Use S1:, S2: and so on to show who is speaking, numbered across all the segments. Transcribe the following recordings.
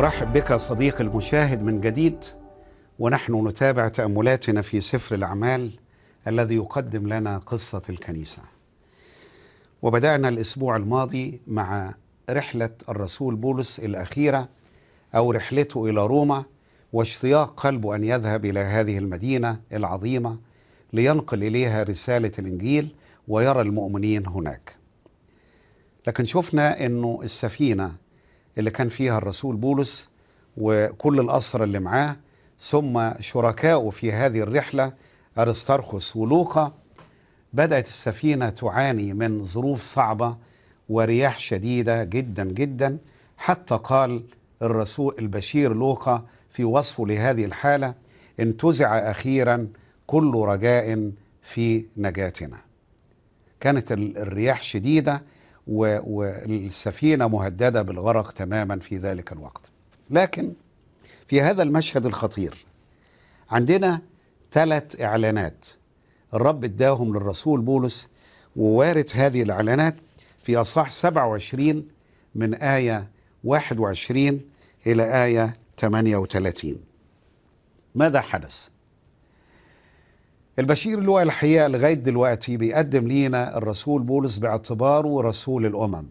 S1: ارحب بك صديقي المشاهد من جديد ونحن نتابع تاملاتنا في سفر الاعمال الذي يقدم لنا قصه الكنيسه وبدأنا الأسبوع الماضي مع رحلة الرسول بولس الأخيرة أو رحلته إلى روما واشتياق قلبه أن يذهب إلى هذه المدينة العظيمة لينقل إليها رسالة الإنجيل ويرى المؤمنين هناك لكن شفنا أنه السفينة اللي كان فيها الرسول بولس وكل الأسرى اللي معاه ثم شركائه في هذه الرحلة أرسترخس ولوقا بدأت السفينة تعاني من ظروف صعبة ورياح شديدة جدا جدا حتى قال الرسول البشير لوقا في وصفه لهذه الحالة انتزع أخيرا كل رجاء في نجاتنا كانت الرياح شديدة والسفينة مهددة بالغرق تماما في ذلك الوقت لكن في هذا المشهد الخطير عندنا ثلاث إعلانات الرب اداهم للرسول بولس ووارد هذه الإعلانات في أصحاح 27 من آية 21 إلى آية 38 ماذا حدث؟ البشير اللي هو الحقيقة لغاية دلوقتي بيقدم لينا الرسول بولس باعتباره رسول الأمم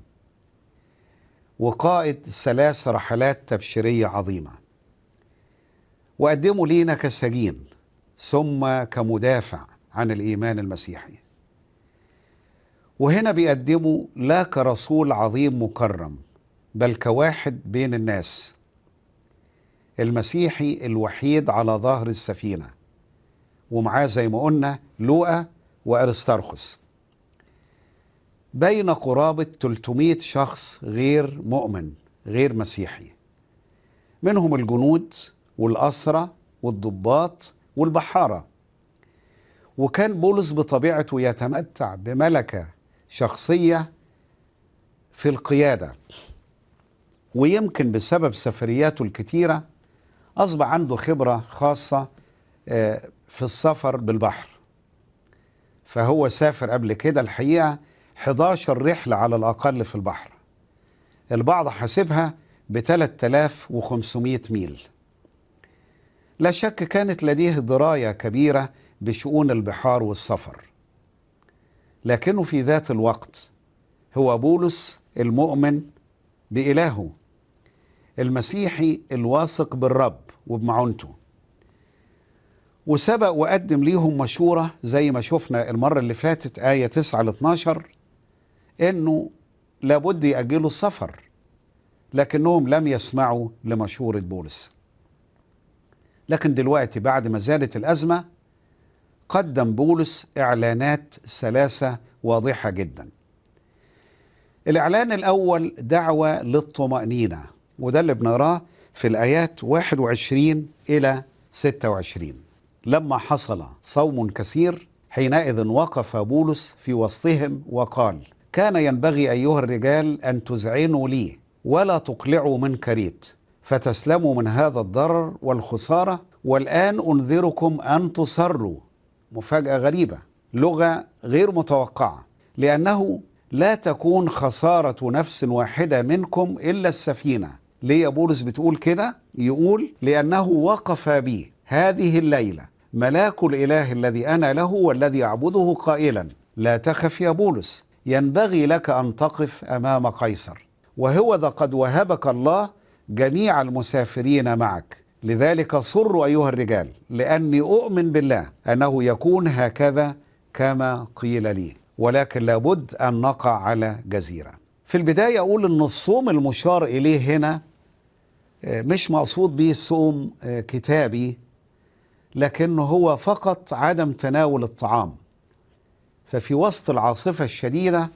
S1: وقائد ثلاث رحلات تبشيرية عظيمة وقدمه لينا كسجين ثم كمدافع عن الايمان المسيحي وهنا بيقدمه لا كرسول عظيم مكرم بل كواحد بين الناس المسيحي الوحيد على ظهر السفينه ومعاه زي ما قلنا لوقا وارسترخس بين قرابه 300 شخص غير مؤمن غير مسيحي منهم الجنود والاسرى والضباط والبحاره وكان بولس بطبيعته يتمتع بملكة شخصية في القيادة ويمكن بسبب سفرياته الكتيرة أصبح عنده خبرة خاصة آه، في السفر بالبحر فهو سافر قبل كده الحقيقة 11 رحلة على الأقل في البحر البعض حاسبها ب 3500 ميل لا شك كانت لديه دراية كبيرة بشؤون البحار والسفر لكنه في ذات الوقت هو بولس المؤمن بإلهه المسيحي الواثق بالرب وبمعونته وسبق وقدم ليهم مشورة زي ما شفنا المرة اللي فاتت آية 9 ل 12 إنه لابد يأجلوا السفر لكنهم لم يسمعوا لمشورة بولس لكن دلوقتي بعد ما زالت الأزمة قدم بولس إعلانات ثلاثة واضحة جدا الإعلان الأول دعوة للطمأنينة وده اللي بنراه في الآيات 21 إلى 26 لما حصل صوم كثير حينئذ وقف بولس في وسطهم وقال كان ينبغي أيها الرجال أن تذعنوا لي ولا تقلعوا من كريت فتسلموا من هذا الضرر والخسارة والآن أنذركم أن تصروا مفاجأة غريبة لغة غير متوقعة لأنه لا تكون خسارة نفس واحدة منكم إلا السفينة ليه بولس بتقول كده يقول لأنه وقف بي هذه الليلة ملاك الإله الذي أنا له والذي أعبده قائلا لا تخف يا بولس ينبغي لك أن تقف أمام قيصر وهوذا قد وهبك الله جميع المسافرين معك لذلك صروا أيها الرجال لأني أؤمن بالله أنه يكون هكذا كما قيل لي ولكن لابد أن نقع على جزيرة في البداية أقول أن الصوم المشار إليه هنا آه، مش مقصود به صوم آه، كتابي لكن هو فقط عدم تناول الطعام ففي وسط العاصفة الشديدة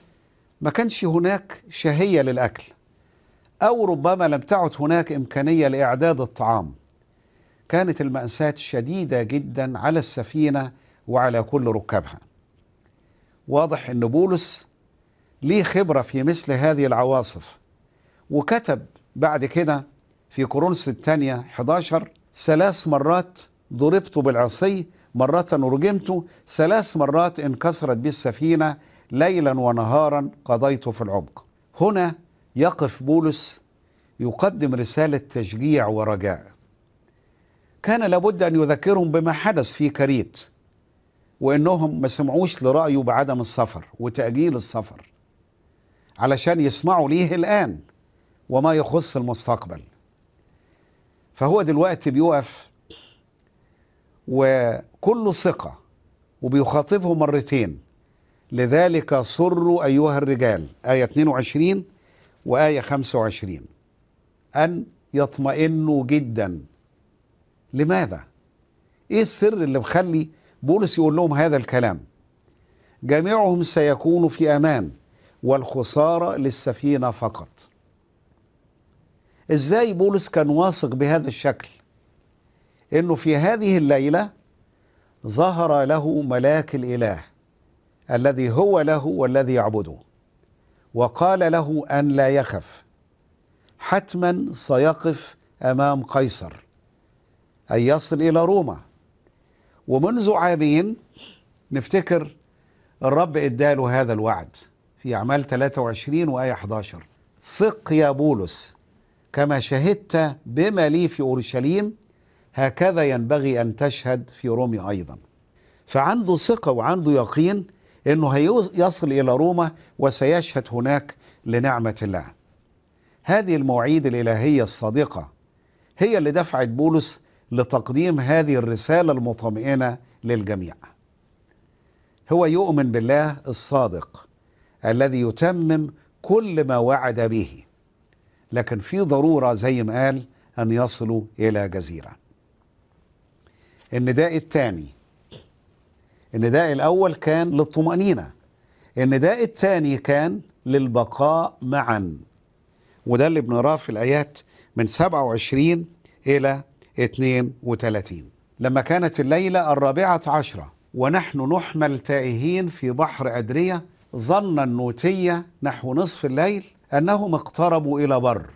S1: ما كانش هناك شهية للأكل أو ربما لم تعد هناك إمكانية لإعداد الطعام كانت المأساة شديدة جدا على السفينة وعلى كل ركابها واضح أن بولس ليه خبرة في مثل هذه العواصف وكتب بعد كده في كورنثوس الثانية 11 ثلاث مرات ضربت بالعصي مرة رجمت ثلاث مرات انكسرت بي السفينة ليلا ونهارا قضيت في العمق هنا يقف بولس يقدم رسالة تشجيع ورجاء كان لابد أن يذكرهم بما حدث في كريت وأنهم ما سمعوش لرأيه بعدم السفر وتأجيل السفر علشان يسمعوا ليه الآن وما يخص المستقبل فهو دلوقتي بيوقف وكله ثقة وبيخاطبه مرتين لذلك صروا أيها الرجال آية 22 وآية 25 أن يطمئنوا جداً لماذا؟ ايه السر اللي مخلي بولس يقول لهم هذا الكلام؟ جميعهم سيكونوا في امان والخساره للسفينه فقط. ازاي بولس كان واثق بهذا الشكل؟ انه في هذه الليله ظهر له ملاك الاله الذي هو له والذي يعبده وقال له ان لا يخف حتما سيقف امام قيصر أن يصل إلى روما ومنذ عامين نفتكر الرب اداله هذا الوعد في أعمال 23 وآية 11 ثق يا بولس كما شهدت بما لي في أورشليم هكذا ينبغي أن تشهد في رومي أيضا فعنده ثقة وعنده يقين أنه هيصل إلى روما وسيشهد هناك لنعمة الله هذه المواعيد الإلهية الصادقة هي اللي دفعت بولس لتقديم هذه الرسالة المطمئنة للجميع هو يؤمن بالله الصادق الذي يتمم كل ما وعد به لكن في ضرورة زي ما قال أن يصلوا إلى جزيرة النداء الثاني النداء الأول كان للطمأنينة النداء الثاني كان للبقاء معا وده اللي بنقراه في الآيات من 27 إلى 32 لما كانت الليلة الرابعة عشرة ونحن نحمل تائهين في بحر أدرية ظن النوتية نحو نصف الليل أنهم اقتربوا إلى بر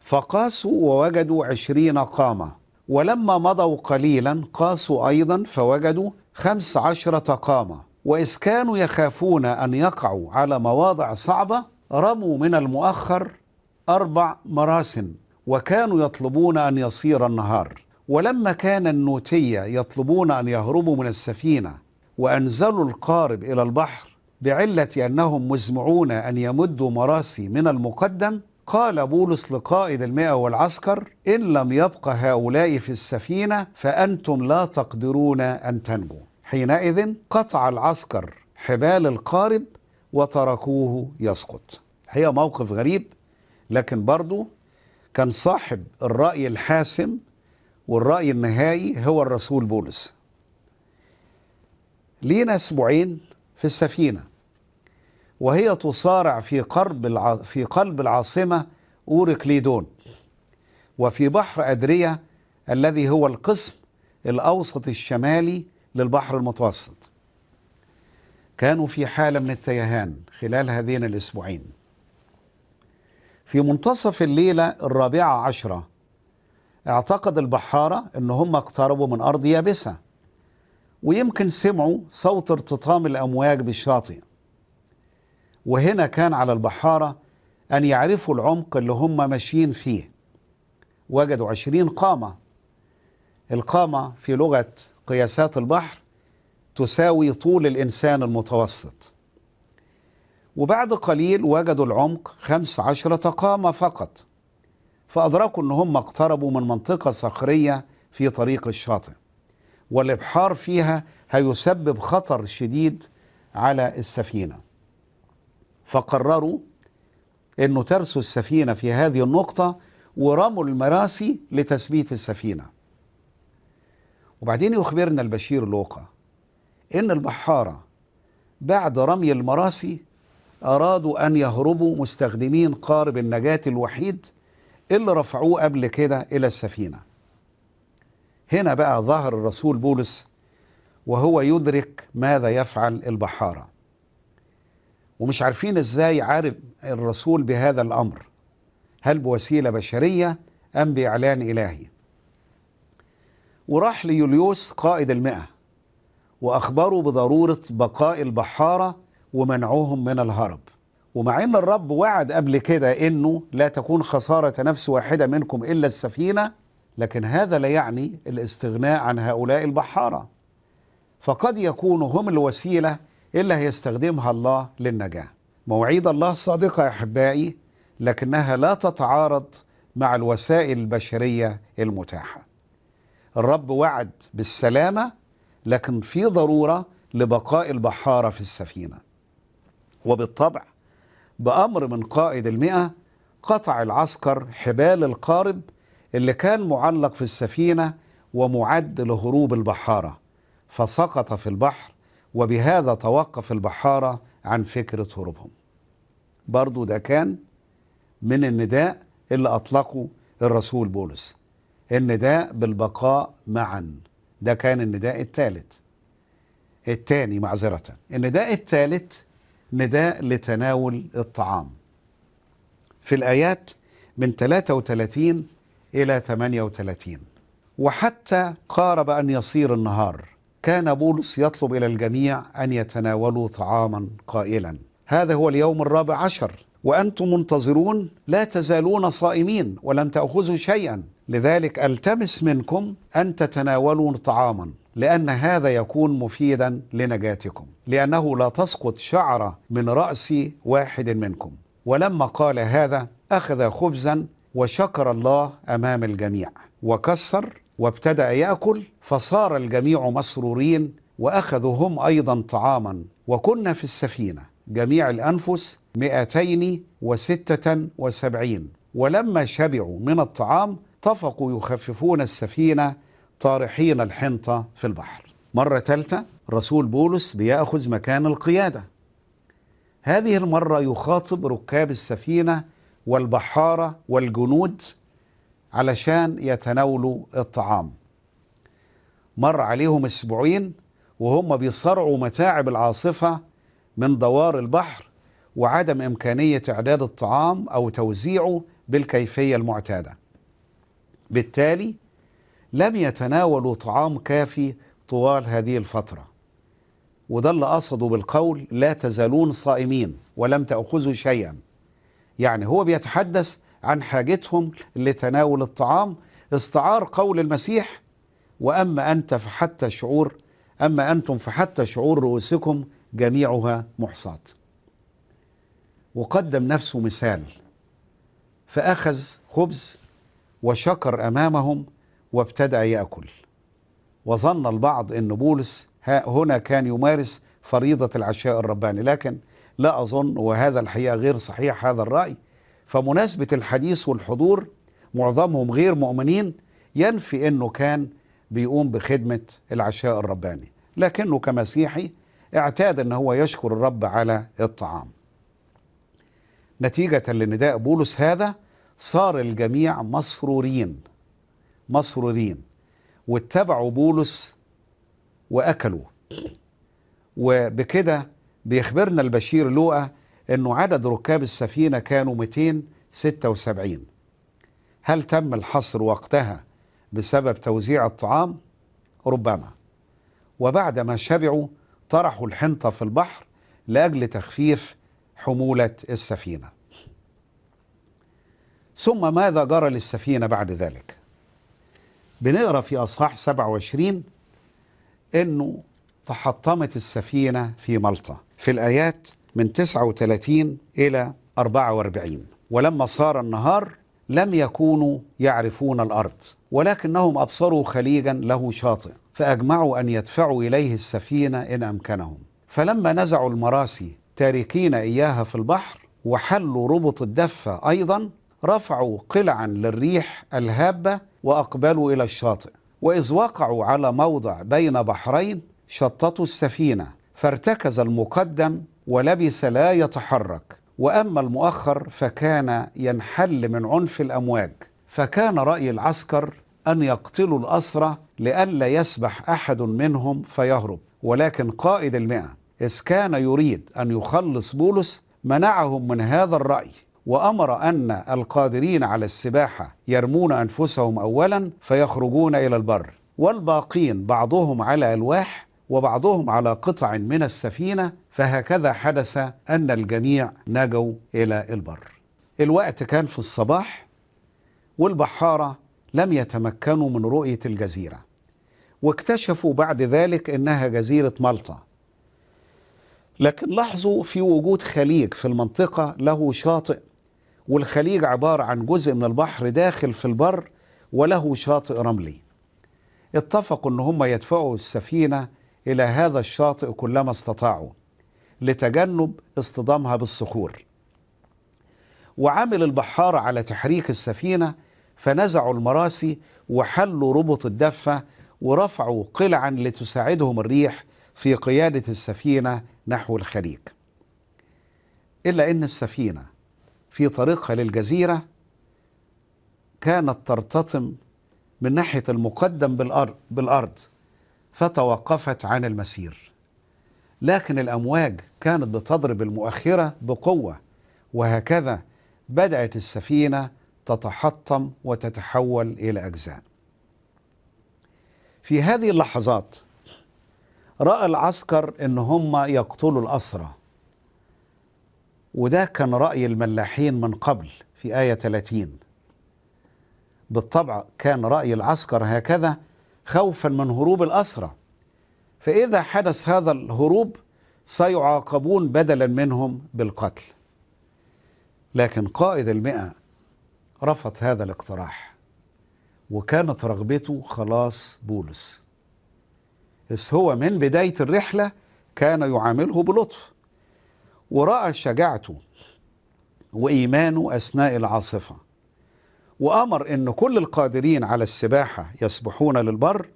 S1: فقاسوا ووجدوا عشرين قامة ولما مضوا قليلا قاسوا أيضا فوجدوا خمس عشرة قامة وإذ كانوا يخافون أن يقعوا على مواضع صعبة رموا من المؤخر أربع مراسم وكانوا يطلبون أن يصير النهار ولما كان النوتية يطلبون أن يهربوا من السفينة وأنزلوا القارب إلى البحر بعلة أنهم مزمعون أن يمدوا مراسي من المقدم قال بولس لقائد المئة والعسكر إن لم يبقى هؤلاء في السفينة فأنتم لا تقدرون أن تنجوا حينئذ قطع العسكر حبال القارب وتركوه يسقط هي موقف غريب لكن برضو كان صاحب الرأي الحاسم والرأي النهائي هو الرسول بولس لينا أسبوعين في السفينة وهي تصارع في قلب الع... في قلب العاصمة أوركليدون وفي بحر أدريا الذي هو القسم الأوسط الشمالي للبحر المتوسط كانوا في حالة من التيهان خلال هذين الأسبوعين في منتصف الليلة الرابعة عشرة اعتقد البحارة ان هم اقتربوا من ارض يابسة ويمكن سمعوا صوت ارتطام الامواج بالشاطئ وهنا كان على البحارة ان يعرفوا العمق اللي هم ماشيين فيه وجدوا عشرين قامة القامة في لغة قياسات البحر تساوي طول الإنسان المتوسط وبعد قليل وجدوا العمق خمس عشرة قامة فقط فأدركوا أن هم اقتربوا من منطقة صخرية في طريق الشاطئ والإبحار فيها هيسبب خطر شديد على السفينة فقرروا أنه ترسوا السفينة في هذه النقطة ورموا المراسي لتثبيت السفينة وبعدين يخبرنا البشير لوقا إن البحارة بعد رمي المراسي أرادوا أن يهربوا مستخدمين قارب النجاة الوحيد اللي رفعوه قبل كده إلى السفينة هنا بقى ظهر الرسول بولس وهو يدرك ماذا يفعل البحارة ومش عارفين إزاي عارف الرسول بهذا الأمر هل بوسيلة بشرية أم بإعلان إلهي وراح ليوليوس قائد المئة وأخبره بضرورة بقاء البحارة ومنعوهم من الهرب ومع ان الرب وعد قبل كده انه لا تكون خساره نفس واحده منكم الا السفينه لكن هذا لا يعني الاستغناء عن هؤلاء البحاره فقد يكون هم الوسيله اللي هيستخدمها الله للنجاه مواعيد الله صادقه يا احبائي لكنها لا تتعارض مع الوسائل البشريه المتاحه الرب وعد بالسلامه لكن في ضروره لبقاء البحاره في السفينه وبالطبع بأمر من قائد المئة قطع العسكر حبال القارب اللي كان معلق في السفينة ومعد لهروب البحارة فسقط في البحر وبهذا توقف البحارة عن فكرة هروبهم برضو ده كان من النداء اللي أطلقه الرسول بولس النداء بالبقاء معا ده كان النداء الثالث الثاني معذرة النداء الثالث نداء لتناول الطعام في الآيات من 33 إلى 38 وحتى قارب أن يصير النهار كان بولس يطلب إلى الجميع أن يتناولوا طعاما قائلا هذا هو اليوم الرابع عشر وأنتم منتظرون لا تزالون صائمين ولم تأخذوا شيئا لذلك التمس منكم ان تتناولوا طعاما لان هذا يكون مفيدا لنجاتكم لانه لا تسقط شعره من راس واحد منكم ولما قال هذا اخذ خبزا وشكر الله امام الجميع وكسر وابتدا ياكل فصار الجميع مسرورين واخذوا هم ايضا طعاما وكنا في السفينه جميع الانفس 276 ولما شبعوا من الطعام اتفقوا يخففون السفينة طارحين الحنطة في البحر مرة ثالثة رسول بولس بيأخذ مكان القيادة هذه المرة يخاطب ركاب السفينة والبحارة والجنود علشان يتناولوا الطعام مر عليهم أسبوعين وهم بيصارعوا متاعب العاصفة من دوار البحر وعدم إمكانية إعداد الطعام أو توزيعه بالكيفية المعتادة بالتالي لم يتناولوا طعام كافي طوال هذه الفترة وده اللي قصده بالقول لا تزالون صائمين ولم تأخذوا شيئا يعني هو بيتحدث عن حاجتهم لتناول الطعام استعار قول المسيح وأما أنت فحتى شعور أما أنتم فحتى شعور رؤوسكم جميعها محصاة وقدم نفسه مثال فأخذ خبز وشكر امامهم وابتدا ياكل وظن البعض ان بولس هنا كان يمارس فريضه العشاء الرباني لكن لا اظن وهذا الحقيقه غير صحيح هذا الراي فمناسبه الحديث والحضور معظمهم غير مؤمنين ينفي انه كان بيقوم بخدمه العشاء الرباني لكنه كمسيحي اعتاد ان هو يشكر الرب على الطعام نتيجه لنداء بولس هذا صار الجميع مسرورين مسرورين واتبعوا بولس واكلوا وبكده بيخبرنا البشير لوقا انه عدد ركاب السفينه كانوا 276 هل تم الحصر وقتها بسبب توزيع الطعام ربما وبعد ما شبعوا طرحوا الحنطه في البحر لاجل تخفيف حموله السفينه ثم ماذا جرى للسفينة بعد ذلك بنقرأ في أصحاح 27 أنه تحطمت السفينة في ملطة في الآيات من 39 إلى 44 ولما صار النهار لم يكونوا يعرفون الأرض ولكنهم أبصروا خليجا له شاطئ فأجمعوا أن يدفعوا إليه السفينة إن أمكنهم فلما نزعوا المراسي تاركين إياها في البحر وحلوا ربط الدفة أيضا رفعوا قلعا للريح الهابة وأقبلوا إلى الشاطئ وإذ وقعوا على موضع بين بحرين شططوا السفينة فارتكز المقدم ولبس لا يتحرك وأما المؤخر فكان ينحل من عنف الأمواج فكان رأي العسكر أن يقتلوا الأسرى لئلا يسبح أحد منهم فيهرب ولكن قائد المئة إذ كان يريد أن يخلص بولس منعهم من هذا الرأي وامر ان القادرين على السباحه يرمون انفسهم اولا فيخرجون الى البر والباقين بعضهم على الواح وبعضهم على قطع من السفينه فهكذا حدث ان الجميع نجوا الى البر الوقت كان في الصباح والبحاره لم يتمكنوا من رؤيه الجزيره واكتشفوا بعد ذلك انها جزيره مالطا لكن لاحظوا في وجود خليج في المنطقه له شاطئ والخليج عبارة عن جزء من البحر داخل في البر وله شاطئ رملي اتفقوا ان هم يدفعوا السفينة الى هذا الشاطئ كلما استطاعوا لتجنب اصطدامها بالصخور وعمل البحارة على تحريك السفينة فنزعوا المراسي وحلوا ربط الدفة ورفعوا قلعا لتساعدهم الريح في قيادة السفينة نحو الخليج إلا أن السفينة في طريقها للجزيرة كانت ترتطم من ناحية المقدم بالأرض, بالأرض فتوقفت عن المسير لكن الأمواج كانت بتضرب المؤخرة بقوة وهكذا بدأت السفينة تتحطم وتتحول إلى أجزاء في هذه اللحظات رأى العسكر إن هم يقتلوا الأسرى وده كان رأي الملاحين من قبل في آية 30 بالطبع كان رأي العسكر هكذا خوفا من هروب الأسرى فإذا حدث هذا الهروب سيعاقبون بدلا منهم بالقتل لكن قائد المئة رفض هذا الاقتراح وكانت رغبته خلاص بولس إذ هو من بداية الرحلة كان يعامله بلطف ورأى شجاعته وإيمانه أثناء العاصفة وأمر أن كل القادرين على السباحة يسبحون للبر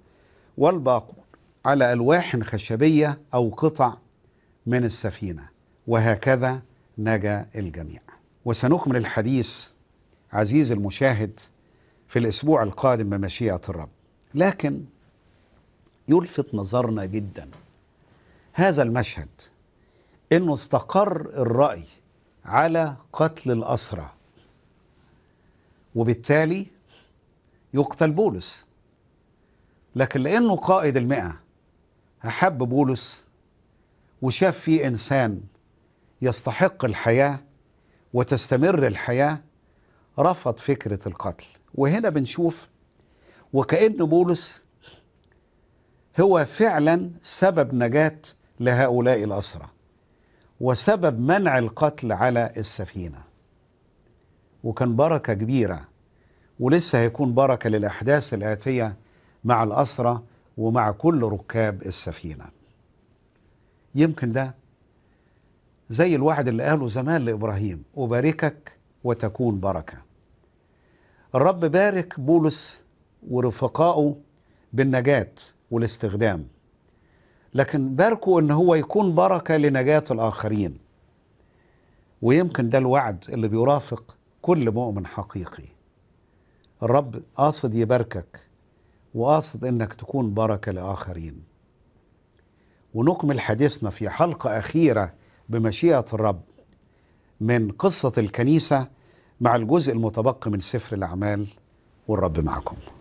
S1: والباقون على ألواح خشبية أو قطع من السفينة وهكذا نجا الجميع وسنكمل الحديث عزيزي المشاهد في الأسبوع القادم بمشيئة الرب لكن يلفت نظرنا جدا هذا المشهد انه استقر الراي على قتل الاسرى وبالتالي يقتل بولس لكن لانه قائد المئه احب بولس وشاف فيه انسان يستحق الحياه وتستمر الحياه رفض فكره القتل وهنا بنشوف وكأن بولس هو فعلا سبب نجاة لهؤلاء الأسرى وسبب منع القتل على السفينة وكان بركة كبيرة ولسه هيكون بركة للأحداث الآتية مع الأسرة ومع كل ركاب السفينة يمكن ده زي الواحد اللي قاله زمان لإبراهيم أباركك وتكون بركة الرب بارك بولس ورفقائه بالنجاة والاستخدام لكن باركوا ان هو يكون بركه لنجاه الاخرين ويمكن ده الوعد اللي بيرافق كل مؤمن حقيقي الرب قاصد يباركك وقاصد انك تكون بركه لاخرين ونكمل حديثنا في حلقه اخيره بمشيئه الرب من قصه الكنيسه مع الجزء المتبقي من سفر الاعمال والرب معكم